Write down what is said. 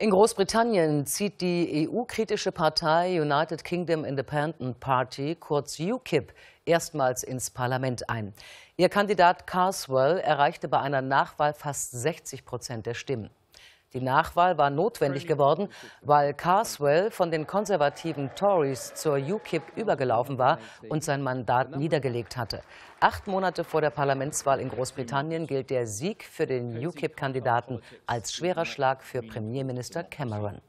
In Großbritannien zieht die EU-kritische Partei United Kingdom Independent Party, kurz UKIP, erstmals ins Parlament ein. Ihr Kandidat Carswell erreichte bei einer Nachwahl fast 60 Prozent der Stimmen. Die Nachwahl war notwendig geworden, weil Carswell von den konservativen Tories zur UKIP übergelaufen war und sein Mandat niedergelegt hatte. Acht Monate vor der Parlamentswahl in Großbritannien gilt der Sieg für den UKIP-Kandidaten als schwerer Schlag für Premierminister Cameron.